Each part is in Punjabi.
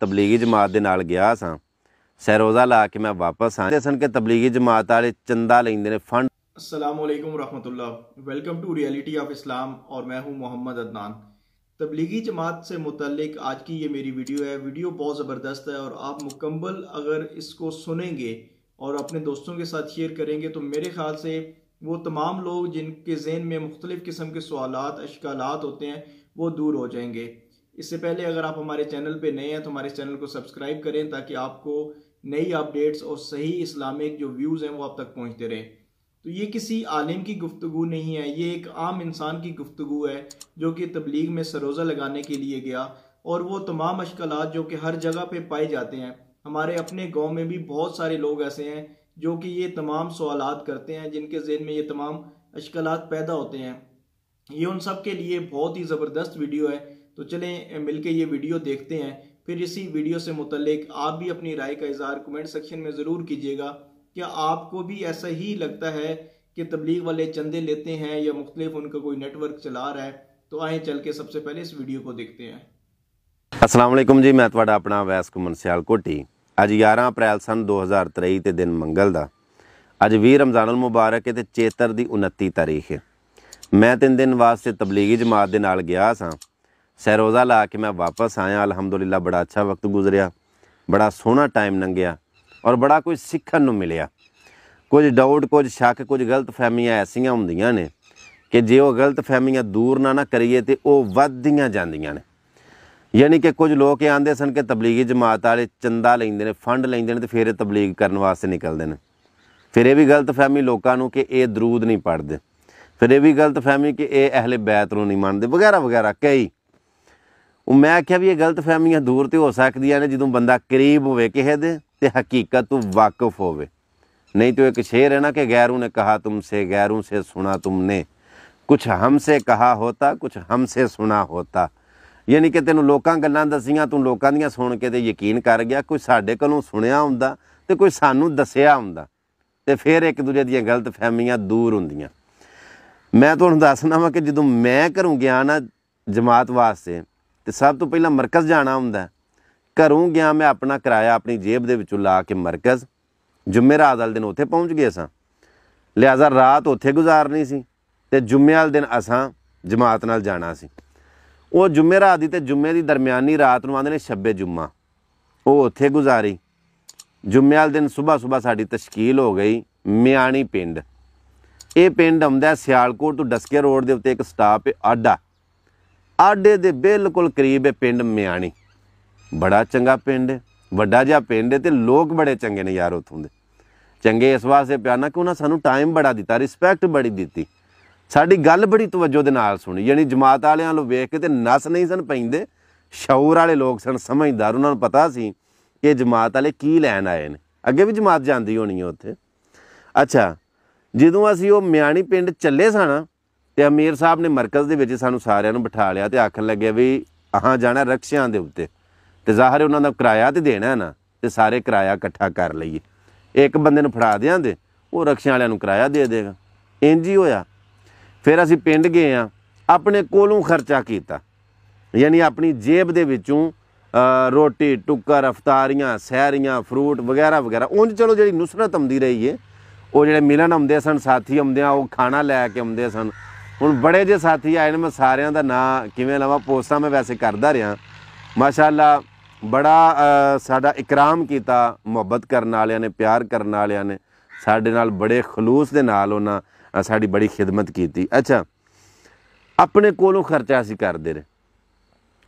तबलीगी जमात के नाल गया ਸਾਂ ਸਹਿਰੋਜ਼ਾ ला के मैं वापस ਆਇਆ ਸਨ के तबलीगी जमात ਵਾਲੇ चंदा ਲੈਂਦੇ ने फंड अस्सलाम वालेकुम रहमतुल्लाह welcome to reality of Islam और मैं हूं मोहम्मद अदनान तबलीगी जमात से मुतलक आज की ये मेरी वीडियो है वीडियो बहुत ज़बरदस्त है और आप मुकम्मल अगर इसको सुनेंगे और अपने दोस्तों के साथ शेयर करेंगे तो मेरे ख्याल से वो तमाम लोग जिनके जहन में मुख्तलिफ़ किस्म के सवाल अशकाल होते हैं वो दूर हो जाएंगे इससे पहले अगर आप हमारे चैनल पे नए हैं तो हमारे चैनल को सब्सक्राइब करें ताकि आपको नई अपडेट्स और सही इस्लामिक जो व्यूज़ हैं वो आप तक पहुँचते रहें तो ये किसी आलिम की गुफ्तु नहीं है ये एक आम इंसान की गुफ्तु है जो कि तबलीग में सरोज़ा लगाने के लिए गया और वो तमाम अशकल जो कि हर जगह पे पाए जाते हैं हमारे अपने गांव में भी बहुत सारे लोग ऐसे हैं जो कि ये तमाम सवाल करते हैं जिनके जेन में ये तमाम अशकल पैदा होते हैं ये उन सब के लिए बहुत ही ज़बरदस्त वीडियो है तो चलें मिलके ये वीडियो देखते हैं फिर इसी वीडियो से मुतलक आप भी अपनी राय का इजहार कमेंट सेक्शन में ज़रूर कीजिएगा क्या आपको भी ऐसा ही लगता है कि तबलीग वाले चंदे लेते हैं या मुख्तलिफ उनका कोई नेटवर्क चला रहा है तो आए चल के सबसे पहले इस वीडियो को देखते हैं असलम जी मैं थोड़ा अपना वैस कुमन सियालकोटी ਅੱਜ 11 ਅਪ੍ਰੈਲ ਸਨ 2023 ਤੇ ਦਿਨ ਮੰਗਲ ਦਾ ਅੱਜ 20 ਰਮਜ਼ਾਨੁਲ ਮੁਬਾਰਕ ਹੈ ਤੇ ਚੇਤਰ ਦੀ 29 ਤਾਰੀਖ ਹੈ ਮੈਂ ਤਿੰਨ ਦਿਨ ਵਾਸਤੇ ਤਬਲੀਗੀ ਜਮਾਤ ਦੇ ਨਾਲ ਗਿਆ ਸਾਂ ਸਹਿਰੋਜ਼ਾ ਲਾ ਕੇ ਮੈਂ ਵਾਪਸ ਆਇਆ ਅਲਹਮਦੁਲਿਲਾ ਬੜਾ ਅੱਛਾ ਵਕਤ ਗੁਜ਼ਰਿਆ ਬੜਾ ਸੋਹਣਾ ਟਾਈਮ ਲੰਘਿਆ ਔਰ ਬੜਾ ਕੁਝ ਸਿੱਖਣ ਨੂੰ ਮਿਲਿਆ ਕੁਝ ਡਾਊਟ ਕੁਝ ਸ਼ੱਕ ਕੁਝ ਗਲਤ ਫਹਿਮੀਆਂ ਐਸੀਆਂ ਹੁੰਦੀਆਂ ਨੇ ਕਿ ਜੇ ਉਹ ਗਲਤ ਫਹਿਮੀਆਂ ਦੂਰ ਨਾ ਨਾ ਕਰੀਏ ਤੇ ਉਹ ਵੱਧਦੀਆਂ ਜਾਂਦੀਆਂ ਨੇ ਯਾਨੀ ਕਿ ਕੁਝ ਲੋਕ ਇਹ ਆਂਦੇ ਸਨ ਕਿ ਤਬਲੀਗੀ ਜਮਾਤ ਵਾਲੇ ਚੰਦਾ ਲੈਂਦੇ ਨੇ ਫੰਡ ਲੈਂਦੇ ਨੇ ਤੇ ਫਿਰ ਇਹ ਤਬਲੀਗ ਕਰਨ ਵਾਸਤੇ ਨਿਕਲਦੇ ਨੇ ਫਿਰ ਇਹ ਵੀ ਗਲਤ ਫਹਿਮੀ ਲੋਕਾਂ ਨੂੰ ਕਿ ਇਹ ਦਰੂਦ ਨਹੀਂ ਪੜਦੇ ਫਿਰ ਇਹ ਵੀ ਗਲਤ ਫਹਿਮੀ ਕਿ ਇਹ ਅਹਲੇ ਬੈਤ ਨੂੰ ਨਹੀਂ ਮੰਨਦੇ ਵਗੈਰਾ ਵਗੈਰਾ ਕਈ ਉਹ ਮੈਂ ਆਖਿਆ ਵੀ ਇਹ ਗਲਤ ਫਹਿਮੀਆਂ ਦੂਰ ਤੇ ਹੋ ਸਕਦੀਆਂ ਨੇ ਜਦੋਂ ਬੰਦਾ ਕਰੀਬ ਹੋਵੇ ਕਿਸੇ ਦੇ ਤੇ ਹਕੀਕਤ ਤੋਂ ਵਾਕਿਫ ਹੋਵੇ ਨਹੀਂ तो ਇੱਕ ਸ਼ੇਰ ਹੈ ਨਾ ਕਿ गैरों ਨੇ ਕਹਾ ਤੁਮਸੇ गैरों ਸੇ ਸੁਣਾ ਤੁਮਨੇ ਕੁਛ ਹਮਸੇ ਕਹਾ ਹੋਤਾ ਕੁਛ ਹਮਸੇ ਸੁਣਾ ਹੋਤਾ ਯਾਨੀ ਕਿ ਤੈਨੂੰ ਲੋਕਾਂ ਗੱਲਾਂ ਦਸੀਆਂ ਤੂੰ ਲੋਕਾਂ ਦੀਆਂ ਸੁਣ ਕੇ ਤੇ ਯਕੀਨ ਕਰ ਗਿਆ ਕੋਈ ਸਾਡੇ ਕੋਲੋਂ ਸੁਣਿਆ ਹੁੰਦਾ ਤੇ ਕੋਈ ਸਾਨੂੰ ਦੱਸਿਆ ਹੁੰਦਾ ਤੇ ਫਿਰ ਇੱਕ ਦੂਜੇ ਦੀਆਂ ਗਲਤ ਫਹਿਮੀਆਂ ਦੂਰ ਹੁੰਦੀਆਂ ਮੈਂ ਤੁਹਾਨੂੰ ਦੱਸਣਾ ਵਾਂ ਕਿ ਜਦੋਂ ਮੈਂ ਕਰੂੰ ਗਿਆ ਨਾ ਜਮਾਤ ਵਾਸਤੇ ਤੇ ਸਭ ਤੋਂ ਪਹਿਲਾਂ ਮਰਕਜ਼ ਜਾਣਾ ਹੁੰਦਾ ਘਰੋਂ ਗਿਆ ਮੈਂ ਆਪਣਾ ਕਿਰਾਇਆ ਆਪਣੀ ਜੇਬ ਦੇ ਵਿੱਚੋਂ ਲਾ ਕੇ ਮਰਕਜ਼ ਜੁਮੇ ਰਾਤ ਵਾਲੇ ਦਿਨ ਉੱਥੇ ਪਹੁੰਚ ਗਏ ਸਾਂ ਲਿਆਜ਼ਾ ਰਾਤ ਉੱਥੇ ਗੁਜ਼ਾਰਨੀ ਸੀ ਤੇ ਜੁਮੇ ਵਾਲੇ ਦਿਨ ਅਸਾਂ ਜਮਾਤ ਨਾਲ ਜਾਣਾ ਸੀ ਉਹ ਜੁਮੇ ਰਾਤ ਦੀ ਤੇ ਜੁਮੇ ਦੀ ਦਰਮਿਆਨੀ ਰਾਤ ਨੂੰ ਆਂਦੇ ਨੇ ਸ਼ੱਬੇ ਜੁਮਾ ਉਹ ਉੱਥੇ ਗੁਜ਼ਾਰੀ ਜੁਮੇ ਵਾਲੇ ਦਿਨ ਸਵੇਰ ਸਵੇਰ ਸਾਡੀ ਤਸ਼ਕੀਲ ਹੋ ਗਈ ਮਿਆਣੀ ਪਿੰਡ ਇਹ ਪਿੰਡ ਆਉਂਦਾ ਸਿਆਲਕੋਟ ਤੋਂ ਡਸਕੇ ਰੋਡ ਦੇ ਉੱਤੇ ਇੱਕ ਸਟਾਪ ਹੈ ਆਡਾ ਆਡੇ ਦੇ ਬਿਲਕੁਲ ਕਰੀਬ ਹੈ ਪਿੰਡ ਮਿਆਣੀ ਬੜਾ ਚੰਗਾ ਪਿੰਡ ਹੈ ਵੱਡਾ ਜਿਹਾ ਪਿੰਡ ਹੈ ਤੇ ਲੋਕ ਬੜੇ ਚੰਗੇ ਨੇ ਯਾਰ ਉਥੋਂ ਦੇ ਚੰਗੇ ਇਸ ਵਾਸਤੇ ਪਿਆਨਾ ਕਿ ਉਹਨਾਂ ਸਾਨੂੰ ਟਾਈਮ ਬੜਾ ਦਿੱਤਾ ਰਿਸਪੈਕਟ ਬੜੀ ਦਿੱਤੀ ਸਾਡੀ ਗੱਲ ਬੜੀ ਤਵੱਜੋ ਦੇ ਨਾਲ ਸੁਣੀ ਯਾਨੀ ਜਮਾਤ ਵਾਲਿਆਂ ਨੂੰ ਵੇਖ ਕੇ ਤੇ ਨਸ ਨਹੀਂ ਸਨ ਪੈਂਦੇ ਸ਼ੌਰ ਵਾਲੇ ਲੋਕ ਸਨ ਸਮਝਦਾਰ ਉਹਨਾਂ ਨੂੰ ਪਤਾ ਸੀ ਕਿ ਜਮਾਤ ਵਾਲੇ ਕੀ ਲੈਣ ਆਏ ਨੇ ਅੱਗੇ ਵੀ ਜਮਾਤ ਜਾਂਦੀ ਹੋਣੀ ਹੈ ਉੱਥੇ ਅੱਛਾ ਜਦੋਂ ਅਸੀਂ ਉਹ ਮਿਆਣੀ ਪਿੰਡ ਚੱਲੇ ਸਾਂ ਤੇ ਅਮੀਰ ਸਾਹਿਬ ਨੇ ਮਰਕਜ਼ ਦੇ ਵਿੱਚ ਸਾਨੂੰ ਸਾਰਿਆਂ ਨੂੰ ਬਿਠਾ ਲਿਆ ਤੇ ਆਖਣ ਲੱਗਿਆ ਵੀ ਆਹਾਂ ਜਾਣਾ ਰਕਸ਼ਿਆਂ ਦੇ ਉੱਤੇ ਤੇ ਜ਼ਾਹਰ ਉਹਨਾਂ ਦਾ ਕਿਰਾਇਆ ਤੇ ਦੇਣਾ ਨਾ ਤੇ ਸਾਰੇ ਕਿਰਾਇਆ ਇਕੱਠਾ ਕਰ ਲਈਏ ਇੱਕ ਬੰਦੇ ਨੂੰ ਫੜਾ ਦਿਆਂਦੇ ਉਹ ਰਕਸ਼ਿਆਂ ਵਾਲਿਆਂ ਨੂੰ ਕਿਰਾਇਆ ਦੇ ਦੇਗਾ ਇੰਜ ਹੀ ਹੋਇਆ ਫਿਰ ਅਸੀਂ ਪਿੰਡ ਗਏ ਆ ਆਪਣੇ ਕੋਲੋਂ ਖਰਚਾ ਕੀਤਾ ਯਾਨੀ ਆਪਣੀ ਜੇਬ ਦੇ ਵਿੱਚੋਂ ਰੋਟੀ ਟੁੱਕਰ ਰਫਤਾਰੀਆਂ ਸਹਿਰੀਆਂ ਫਰੂਟ ਵਗੈਰਾ ਵਗੈਰਾ ਉਂਝ ਚਲੋ ਜਿਹੜੀ ਨੁਸਰਤ ਹੁੰਦੀ ਰਹੀ ਏ ਉਹ ਜਿਹੜੇ ਮਿਲਣ ਆਉਂਦੇ ਸਨ ਸਾਥੀ ਆਉਂਦੇ ਆ ਉਹ ਖਾਣਾ ਲੈ ਕੇ ਆਉਂਦੇ ਸਨ ਹੁਣ ਬੜੇ ਜੇ ਸਾਥੀ ਆਏ ਨੇ ਮੈਂ ਸਾਰਿਆਂ ਦਾ ਨਾਂ ਕਿਵੇਂ ਲਵਾਂ ਪੋਸਟਾਂ ਮੈਂ ਵੈਸੇ ਕਰਦਾ ਰਿਹਾ ਮਾਸ਼ਾਅੱਲਾ ਬੜਾ ਸਾਡਾ ਇਕਰਾਮ ਕੀਤਾ ਮੁਹੱਬਤ ਕਰਨ ਵਾਲਿਆਂ ਨੇ ਪਿਆਰ ਕਰਨ ਵਾਲਿਆਂ ਨੇ ਸਾਡੇ ਨਾਲ ਬੜੇ ਖਲੂਸ ਦੇ ਨਾਲ ਉਹਨਾਂ ਸਾਡੀ ਬੜੀ ਖਿਦਮਤ ਕੀਤੀ ਅੱਛਾ ਆਪਣੇ ਕੋਲੋਂ ਖਰਚਾ ਸੀ ਕਰਦੇ ਰਹੇ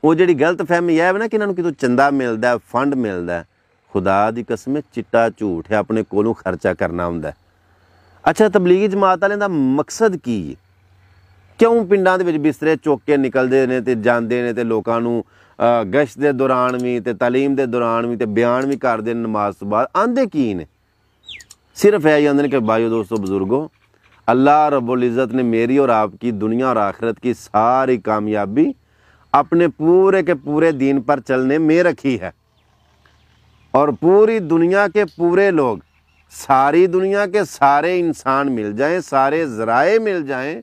ਉਹ ਜਿਹੜੀ ਗਲਤ ਫਹਿਮੀ ਹੈ ਨਾ ਕਿ ਇਹਨਾਂ ਨੂੰ ਕਿਤੋਂ ਚੰਦਾ ਮਿਲਦਾ ਫੰਡ ਮਿਲਦਾ ਖੁਦਾ ਦੀ ਕਸਮ ਚਿੱਟਾ ਝੂਠ ਹੈ ਆਪਣੇ ਕੋਲੋਂ ਖਰਚਾ ਕਰਨਾ ਹੁੰਦਾ ਅੱਛਾ ਤਬਲੀਗੀ ਜਮਾਤ ਵਾਲਿਆਂ ਦਾ ਮਕਸਦ ਕੀ ਹੈ क्यों पिंड बिस्तरे ਵਿੱਚ ਬਿਸਤਰੇ ਚੁੱਕ ਕੇ ਨਿਕਲਦੇ ਨੇ ਤੇ ਜਾਂਦੇ ਨੇ गश्त ਲੋਕਾਂ ਨੂੰ ਗਸ਼ਤ ਦੇ ਦੌਰਾਨ ਵੀ ਤੇ تعلیم ਦੇ ਦੌਰਾਨ ਵੀ ਤੇ ਬਿਆਨ ਵੀ ਕਰਦੇ ਨੇ ਨਮਾਜ਼ ਤੋਂ सिर्फ यही ये हैं कि भाई दोस्तों बुजुर्गो अल्लाह रबुल इज़त ने मेरी और आपकी दुनिया और आखिरत की सारी कामयाबी अपने पूरे के पूरे दिन पर चलने में रखी है और पूरी दुनिया के पूरे लोग सारी दुनिया के सारे इंसान मिल जाएं सारे ज़राए मिल जाएं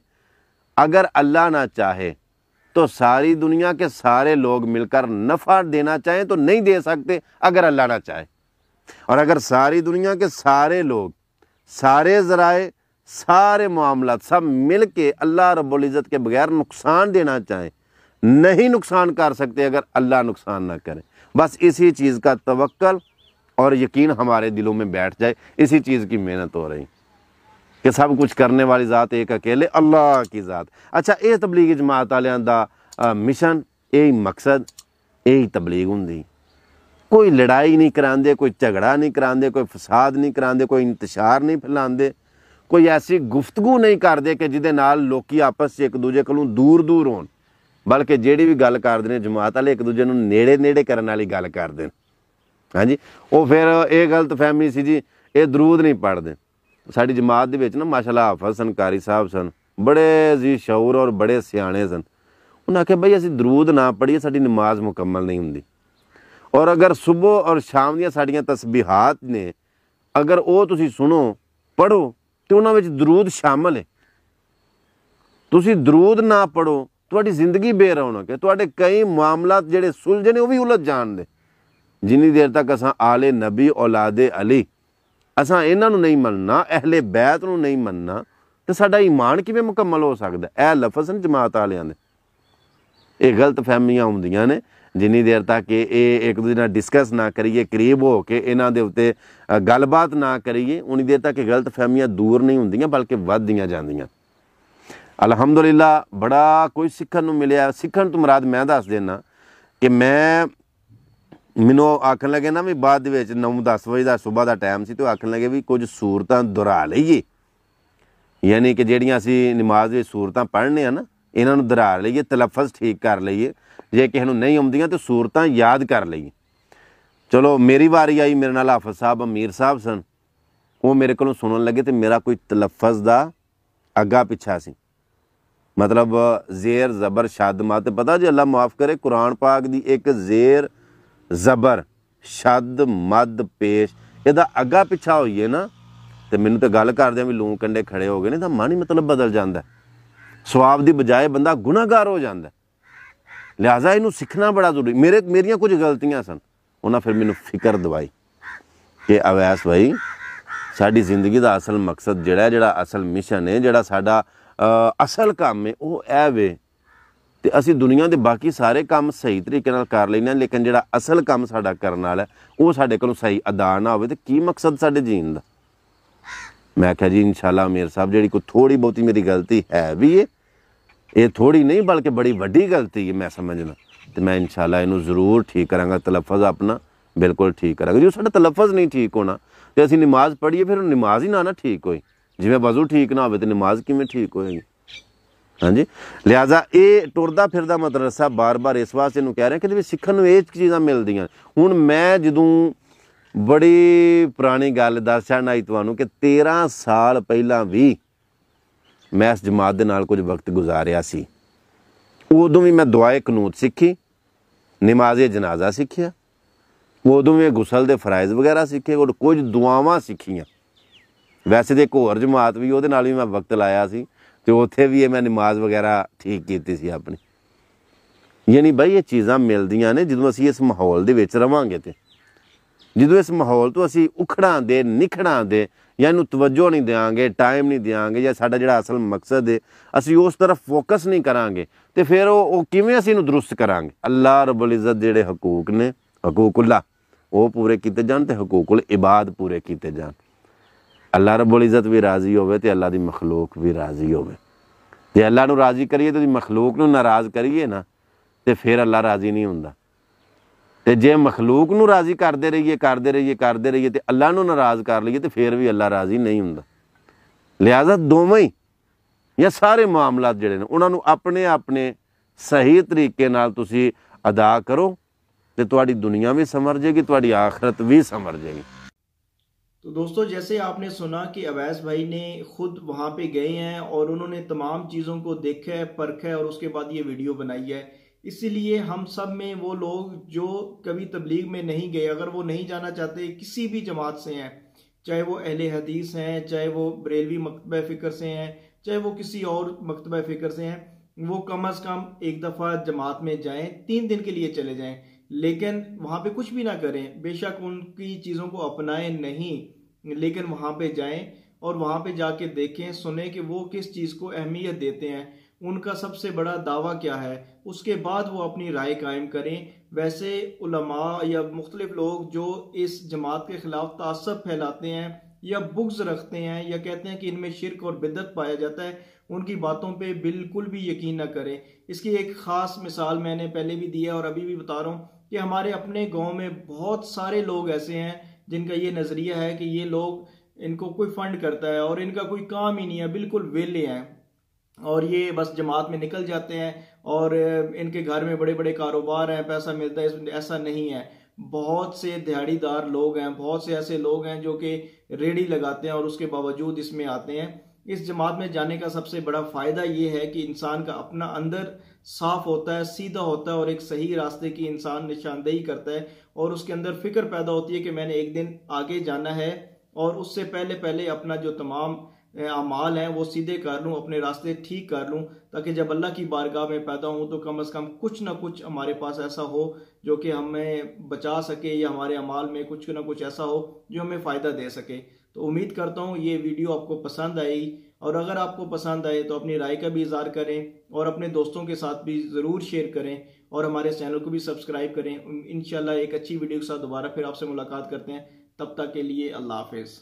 अगर अल्लाह ना चाहे तो सारी दुनिया के सारे लोग मिलकर नफ़ा देना चाहें तो नहीं दे सकते अगर अल्लाह ना चाहे और अगर सारी दुनिया के सारे लोग सारे ज़राए सारे मामला सब मिल के अल्लाह रब्ज़त के बगैर नुकसान देना चाहें नहीं नुकसान कर सकते अगर अल्लाह नुकसान ना करे बस इसी चीज़ का तवक्ल और यकीन हमारे दिलों में बैठ जाए इसी चीज़ की मेहनत हो रही ਕਿ ਸਭ ਕੁਝ ਕਰਨ ਵਾਲੀ ਜ਼ਾਤ ਇੱਕ अकेले ਅੱਲਾਹ की ਜ਼ਾਤ ਅੱਛਾ ਇਹ ਤਬਲੀਗ ਜਮਾਤ ਵਾਲਿਆਂ ਦਾ ਮਿਸ਼ਨ ਇਹ ਮਕਸਦ ਇਹ ਤਬਲੀਗ ਹੁੰਦੀ ਕੋਈ ਲੜਾਈ ਨਹੀਂ ਕਰਾਉਂਦੇ ਕੋਈ ਝਗੜਾ ਨਹੀਂ ਕਰਾਉਂਦੇ ਕੋਈ ਫਸਾਦ ਨਹੀਂ ਕਰਾਉਂਦੇ ਕੋਈ ਇੰਤਸ਼ਾਰ ਨਹੀਂ ਫੈਲਾਉਂਦੇ ਕੋਈ ਐਸੀ ਗੁਫ਼ਤਗੂ ਨਹੀਂ ਕਰਦੇ ਕਿ ਜਿਹਦੇ ਨਾਲ ਲੋਕੀ ਆਪਸ 'ਚ ਇੱਕ ਦੂਜੇ ਕੋਲੋਂ ਦੂਰ ਦੂਰ ਹੋਣ ਬਲਕਿ ਜਿਹੜੀ ਵੀ ਗੱਲ ਕਰਦੇ ਨੇ ਜਮਾਤ ਵਾਲੇ ਇੱਕ ਦੂਜੇ ਨੂੰ ਨੇੜੇ ਨੇੜੇ ਕਰਨ ਵਾਲੀ ਗੱਲ ਕਰਦੇ ਨੇ ਹਾਂਜੀ ਉਹ ਫਿਰ ਇਹ ਗਲਤ ਫਹਿਮੀ ਸੀ ਜੀ ਇਹ ਦਰੂਦ ਨਹੀਂ ਪੜਦੇ ਸਾਡੀ ਜਮਾਤ ਦੇ ਵਿੱਚ ਨਾ ਮਾਸ਼ਾਅੱਲਾ ਹਾਫਜ਼ ਸਨ ਕਾਰੀ ਸਾਹਿਬ ਸਨ ਬੜੇ ਜੀ ਸ਼ੌਰ ਔਰ ਬੜੇ ਸਿਆਣੇ ਸਨ ਉਹਨਾਂ ਕਿ ਭਈ ਅਸੀਂ ਦਰੂਦ ਨਾ ਪੜੀਏ ਸਾਡੀ ਨਮਾਜ਼ ਮੁਕੰਮਲ ਨਹੀਂ ਹੁੰਦੀ ਔਰ ਅਗਰ ਸਵੇਰ ਔਰ ਸ਼ਾਮ ਦੀਆਂ ਸਾਡੀਆਂ ਤਸਬੀਹਾਤ ਨੇ ਅਗਰ ਉਹ ਤੁਸੀਂ ਸੁਣੋ ਪੜੋ ਤੇ ਉਹਨਾਂ ਵਿੱਚ ਦਰੂਦ ਸ਼ਾਮਲ ਹੈ ਤੁਸੀਂ ਦਰੂਦ ਨਾ ਪੜੋ ਤੁਹਾਡੀ ਜ਼ਿੰਦਗੀ ਬੇਰੌਣਕ ਹੈ ਤੁਹਾਡੇ ਕਈ ਮਾਮਲਾਤ ਜਿਹੜੇ ਸੁਲਝੇ ਨੇ ਉਹ ਵੀ ਉਲਝ ਜਾਣਦੇ ਜਿੰਨੀ ਦੇਰ ਤੱਕ ਅਸਾਂ ਆਲੇ ਨਬੀ ਔਲਾਦੇ ਅਲੀ ਅਸਾਂ ਇਹਨਾਂ ਨੂੰ ਨਹੀਂ ਮੰਨਣਾ ਅਹਲੇ ਬੈਤ ਨੂੰ ਨਹੀਂ ਮੰਨਣਾ ਤੇ ਸਾਡਾ ਈਮਾਨ ਕਿਵੇਂ ਮੁਕੰਮਲ ਹੋ ਸਕਦਾ ਇਹ ਲਫ਼ਜ਼ ਨੇ ਜਮਾਤ ਵਾਲਿਆਂ ਦੇ ਇਹ ਗਲਤ ਫਹਿਮੀਆਂ ਹੁੰਦੀਆਂ ਨੇ ਜਿੰਨੀ ਦੇਰ ਤੱਕ ਇਹ ਇੱਕ ਦੂਜੇ ਨਾਲ ਡਿਸਕਸ ਨਾ ਕਰੀਏ ਕਰੀਬ ਹੋ ਕੇ ਇਹਨਾਂ ਦੇ ਉੱਤੇ ਗੱਲਬਾਤ ਨਾ ਕਰੀਏ ਉਨੀ ਦੇਰ ਤੱਕ ਇਹ ਗਲਤ ਫਹਿਮੀਆਂ ਦੂਰ ਨਹੀਂ ਹੁੰਦੀਆਂ ਬਲਕਿ ਵੱਧਦੀਆਂ ਜਾਂਦੀਆਂ ਅਲਹਮਦੁਲਿਲਾ ਬੜਾ ਕੁਝ ਸਿੱਖਣ ਨੂੰ ਮਿਲਿਆ ਸਿੱਖਣ ਤੋਂ ਮਰਾਦ ਮੈਂ ਦੱਸ ਦੇਣਾ ਕਿ ਮੈਂ ਮੈਨੂੰ ਆਖਣ ਲੱਗੇ ਨਾ ਵੀ ਬਾਅਦ ਵਿੱਚ 9-10 ਵਜੇ ਦਾ ਸਵੇਰ ਦਾ ਟਾਈਮ ਸੀ ਤੇ ਆਖਣ ਲੱਗੇ ਵੀ ਕੁਝ ਸੂਰਤਾਂ ਦੁਹਰਾ ਲਈਏ ਯਾਨੀ ਕਿ ਜਿਹੜੀਆਂ ਅਸੀਂ ਨਮਾਜ਼ ਵਿੱਚ ਸੂਰਤਾਂ ਪੜ੍ਹਨੇ ਆ ਨਾ ਇਹਨਾਂ ਨੂੰ ਦੁਹਰਾ ਲਈਏ ਤਲਫਜ਼ ਠੀਕ ਕਰ ਲਈਏ ਜੇ ਕਿਸੇ ਨੂੰ ਨਹੀਂ ਆਉਂਦੀਆਂ ਤੇ ਸੂਰਤਾਂ ਯਾਦ ਕਰ ਲਈਏ ਚਲੋ ਮੇਰੀ ਵਾਰੀ ਆਈ ਮੇਰੇ ਨਾਲ ਹਾਫਿਜ਼ ਸਾਹਿਬ ਅਮੀਰ ਸਾਹਿਬ ਸਨ ਉਹ ਮੇਰੇ ਕੋਲੋਂ ਸੁਣਨ ਲੱਗੇ ਤੇ ਮੇਰਾ ਕੋਈ ਤਲਫਜ਼ ਦਾ ਅੱਗਾ ਪਿੱਛਾ ਸੀ ਮਤਲਬ ਜ਼ੇਰ ਜ਼ਬਰ ਸ਼ਾਦ ਤੇ ਪਤਾ ਜੇ ਅੱਲਾ ਮਾਫ ਕਰੇ ਕੁਰਾਨ ਪਾਕ ਦੀ ਇੱਕ ਜ਼ੇਰ ਜ਼ਬਰ ਸ਼ਦ ਮਦ ਪੇਸ਼ ਇਹਦਾ ਅੱਗਾ ਪਿੱਛਾ ਹੋਈਏ ਨਾ ਤੇ ਮੈਨੂੰ ਤਾਂ ਗੱਲ ਕਰਦੇ ਆ ਵੀ ਲੂੰ ਕੰਡੇ ਖੜੇ ਹੋ ਗਏ ਨੇ ਤਾਂ ਹੀ ਮਤਲਬ ਬਦਲ ਜਾਂਦਾ ਸਵਾਬ ਦੀ ਬਜਾਏ ਬੰਦਾ ਗੁਨਾਹਗਾਰ ਹੋ ਜਾਂਦਾ ਲਿਆਜ਼ਾ ਇਹਨੂੰ ਸਿੱਖਣਾ ਬੜਾ ਜ਼ਰੂਰੀ ਮੇਰੇ ਮੇਰੀਆਂ ਕੁਝ ਗਲਤੀਆਂ ਸਨ ਉਹਨਾਂ ਫਿਰ ਮੈਨੂੰ ਫਿਕਰ ਦਵਾਈ ਕਿ ਅਵੈਸ ਭਾਈ ਸਾਡੀ ਜ਼ਿੰਦਗੀ ਦਾ ਅਸਲ ਮਕਸਦ ਜਿਹੜਾ ਜਿਹੜਾ ਅਸਲ ਮਿਸ਼ਨ ਹੈ ਜਿਹੜਾ ਸਾਡਾ ਅਸਲ ਕੰਮ ਹੈ ਉਹ ਇਹ ਵੇ ਤੇ ਅਸੀਂ ਦੁਨੀਆ ਦੇ ਬਾਕੀ ਸਾਰੇ ਕੰਮ ਸਹੀ ਤਰੀਕੇ ਨਾਲ ਕਰ ਲੈਣਾ ਲੇਕਿਨ ਜਿਹੜਾ ਅਸਲ ਕੰਮ ਸਾਡਾ ਕਰਨ ਵਾਲਾ ਉਹ ਸਾਡੇ ਕੋਲੋਂ ਸਹੀ ਅਦਾ ਨਾ ਹੋਵੇ ਤੇ ਕੀ ਮਕਸਦ ਸਾਡੇ ਜੀਣ ਦਾ ਮੈਂ ਕਿਹਾ ਜੀ ਇਨਸ਼ਾਅੱਲਾ ਮੇਰ ਸਾਹਿਬ ਜਿਹੜੀ ਕੋ ਥੋੜੀ ਬਹੁਤੀ ਮੇਰੀ ਗਲਤੀ ਹੈ ਵੀ ਇਹ ਇਹ ਥੋੜੀ ਨਹੀਂ ਬਲਕਿ ਬੜੀ ਵੱਡੀ ਗਲਤੀ ਹੈ ਮੈਂ ਸਮਝਣਾ ਤੇ ਮੈਂ ਇਨਸ਼ਾਅੱਲਾ ਇਹਨੂੰ ਜ਼ਰੂਰ ਠੀਕ ਕਰਾਂਗਾ ਤਲਫ਼ਜ਼ ਆਪਣਾ ਬਿਲਕੁਲ ਠੀਕ ਕਰਾਂਗਾ ਜੇ ਸਾਡਾ ਤਲਫ਼ਜ਼ ਨਹੀਂ ਠੀਕ ਹੋਣਾ ਤੇ ਅਸੀਂ ਨਮਾਜ਼ ਪੜ੍ਹੀਏ ਫਿਰ ਨਮਾਜ਼ ਹੀ ਨਾ ਨਾ ਠੀਕ ਹੋਈ ਜਿਵੇਂ ਵਜ਼ੂ ਠੀਕ ਨਾ ਹੋਵੇ ਤੇ ਨਮਾਜ਼ ਕਿਵੇਂ ਠੀਕ ਹੋਏਗੀ ਹਾਂਜੀ ਲਿਆਜ਼ਾ ਇਹ ਟੁਰਦਾ ਫਿਰਦਾ ਮਦਰਸਾ ਬਾਰ-ਬਾਰ ਇਸ ਵਾਸਤੇ ਇਹਨੂੰ ਕਹਿ ਰਿਹਾ ਕਿ ਇਹਦੇ ਵਿੱਚ ਸਿੱਖਣ ਨੂੰ ਇਹ ਚੀਜ਼ਾਂ ਮਿਲਦੀਆਂ ਹੁਣ ਮੈਂ ਜਦੋਂ ਬੜੀ ਪੁਰਾਣੀ ਗੱਲ ਦੱਸਿਆ ਨਾ ਤੁਹਾਨੂੰ ਕਿ 13 ਸਾਲ ਪਹਿਲਾਂ ਵੀ ਮੈਂ ਇਸ ਜਮਾਤ ਦੇ ਨਾਲ ਕੁਝ ਵਕਤ ਗੁਜ਼ਾਰਿਆ ਸੀ ਉਦੋਂ ਵੀ ਮੈਂ ਦੁਆਏ ਕਨੂਤ ਸਿੱਖੀ ਨਮਾਜ਼ੇ ਜਨਾਜ਼ਾ ਸਿੱਖਿਆ ਉਦੋਂ ਵੀ ਗੁਸਲ ਦੇ ਫਰਾਈਜ਼ ਵਗੈਰਾ ਸਿੱਖੇ ਔਰ ਕੁਝ ਦੁਆਵਾਂ ਸਿੱਖੀਆਂ ਵੈਸੇ ਦੇ ਇੱਕ ਹੋਰ ਜਮਾਤ ਵੀ ਉਹਦੇ ਨਾਲ ਵੀ ਮੈਂ ਵਕਤ ਲਾਇਆ ਸੀ ਤੇ ਉੱਥੇ ਵੀ ਇਹ ਮੈਂ ਨਮਾਜ਼ ਵਗੈਰਾ ਠੀਕ ਕੀਤੀ ਸੀ ਆਪਣੀ ਯਾਨੀ ਬਈ ਇਹ ਚੀਜ਼ਾਂ ਮਿਲਦੀਆਂ ਨੇ ਜਦੋਂ ਅਸੀਂ ਇਸ ਮਾਹੌਲ ਦੇ ਵਿੱਚ ਰਵਾਂਗੇ ਤੇ ਜਦੋਂ ਇਸ ਮਾਹੌਲ ਤੋਂ ਅਸੀਂ ਉਖੜਾਂ ਦੇ ਨਿਖੜਾਂ ਦੇ ਯਾਨੀ ਤਵੱਜੋ ਨਹੀਂ ਦੇਵਾਂਗੇ ਟਾਈਮ ਨਹੀਂ ਦੇਵਾਂਗੇ ਜਾਂ ਸਾਡਾ ਜਿਹੜਾ ਅਸਲ ਮਕਸਦ ਹੈ ਅਸੀਂ ਉਸ ਤਰਫ ਫੋਕਸ ਨਹੀਂ ਕਰਾਂਗੇ ਤੇ ਫਿਰ ਉਹ ਉਹ ਕਿਵੇਂ ਅਸੀਂ ਇਹਨੂੰ ਦਰੁਸਤ ਕਰਾਂਗੇ ਅੱਲਾ ਰਬੁਲ ਇੱਜ਼ਤ ਜਿਹੜੇ ਹਕੂਕ ਨੇ ਹਕੂਕੁੱਲਾ ਉਹ ਪੂਰੇ ਕੀਤੇ ਜਾਣ ਤੇ ਹਕੂਕੁਲ ਇਬਾਦ ਪੂਰੇ ਕੀਤੇ ਜਾਣ ਅੱਲਾ ਰੱਬੁਲ ਇਜ਼ਤ ਵੀ ਰਾਜ਼ੀ ਹੋਵੇ ਤੇ ਅੱਲਾ ਦੀ ਮਖਲੂਕ ਵੀ ਰਾਜ਼ੀ ਹੋਵੇ ਜੇ ਅੱਲਾ ਨੂੰ ਰਾਜ਼ੀ ਕਰੀਏ ਤੇ ਮਖਲੂਕ ਨੂੰ ਨਾਰਾਜ਼ ਕਰੀਏ ਨਾ ਤੇ ਫਿਰ ਅੱਲਾ ਰਾਜ਼ੀ ਨਹੀਂ ਹੁੰਦਾ ਤੇ ਜੇ ਮਖਲੂਕ ਨੂੰ ਰਾਜ਼ੀ ਕਰਦੇ ਰਹੀਏ ਕਰਦੇ ਰਹੀਏ ਕਰਦੇ ਰਹੀਏ ਤੇ ਅੱਲਾ ਨੂੰ ਨਾਰਾਜ਼ ਕਰ ਲਈਏ ਤੇ ਫਿਰ ਵੀ ਅੱਲਾ ਰਾਜ਼ੀ ਨਹੀਂ ਹੁੰਦਾ ਲਿਆਜ਼ਤ ਦੋਵੇਂ ਹੀ ਇਹ ਸਾਰੇ ਮਾਮਲੇ ਜਿਹੜੇ ਨੇ ਉਹਨਾਂ ਨੂੰ ਆਪਣੇ ਆਪਣੇ ਸਹੀ ਤਰੀਕੇ ਨਾਲ ਤੁਸੀਂ ਅਦਾ ਕਰੋ ਤੇ ਤੁਹਾਡੀ ਦੁਨੀਆ ਵੀ ਸਮਰ ਜੇਗੀ ਤੁਹਾਡੀ ਆਖਰਤ ਵੀ ਸਮਰ ਜੇਗੀ तो दोस्तों जैसे आपने सुना कि अवैस भाई ने खुद वहाँ पे गए हैं और उन्होंने तमाम चीज़ों को देखा है परखा है और उसके बाद ये वीडियो बनाई है इसीलिए हम सब में वो लोग जो कभी तबलीग में नहीं गए अगर वो नहीं जाना चाहते किसी भी जमात से हैं चाहे वो अहल हदीस हैं चाहे वो बरेलवी मकतब फ़िक्र से हैं चाहे वो किसी और मकतब फ़िक्र से हैं वो कम अज़ कम एक दफ़ा जमात में जाए तीन दिन के लिए चले जाए लेकिन वहाँ पे कुछ भी ना करें बेशक उनकी चीज़ों को अपनाएं नहीं लेकिन वहाँ पे जाएं और वहाँ पे जाके देखें सुने कि वो किस चीज़ को अहमियत देते हैं उनका सबसे बड़ा दावा क्या है उसके बाद वो अपनी राय कायम करें वैसे उलमा या मुख्तलिफ लोग जो इस जमात के ख़िलाफ़ तसब फैलाते हैं या बुग्ज रखते हैं या कहते हैं कि इनमें शिरक और बिदत पाया जाता है उनकी बातों पे बिल्कुल भी यकीन ना करें इसकी एक ख़ास मिसाल मैंने पहले भी दी है और अभी भी बता रहा हूँ कि हमारे अपने गांव में बहुत सारे लोग ऐसे हैं जिनका ये नज़रिया है कि ये लोग इनको कोई फंड करता है और इनका कोई काम ही नहीं है बिल्कुल वेले हैं और ये बस जमात में निकल जाते हैं और इनके घर में बड़े बड़े कारोबार हैं पैसा मिलता है ऐसा नहीं है बहुत से दिहाड़ीदार लोग हैं बहुत से ऐसे लोग हैं जो कि रेडी लगाते हैं और उसके बावजूद इसमें आते हैं इस जमात में जाने का सबसे बड़ा फ़ायदा ये है कि इंसान का अपना अंदर साफ होता है सीधा होता है और एक सही रास्ते की इंसान निशानदेही करता है और उसके अंदर फिक्र पैदा होती है कि मैंने एक दिन आगे जाना है और उससे पहले पहले अपना जो तमाम अमाल हैं वो सीधे कर लूँ अपने रास्ते ठीक कर लूँ ताकि जब अल्लाह की बारगाह में पैदा हूँ तो कम अज़ कम कुछ ना कुछ हमारे पास ऐसा हो जो कि हमें बचा सके या हमारे अमाल में कुछ ना कुछ ऐसा हो जो हमें फ़ायदा दे सके तो उम्मीद करता हूँ ये वीडियो आपको पसंद आई और अगर आपको पसंद आए तो अपनी राय का भी इजहार करें और अपने दोस्तों के साथ भी ज़रूर शेयर करें और हमारे चैनल को भी सब्सक्राइब करें इन एक अच्छी वीडियो के साथ दोबारा फिर आपसे मुलाकात करते हैं तब तक के लिए अल्लाह हाफिज़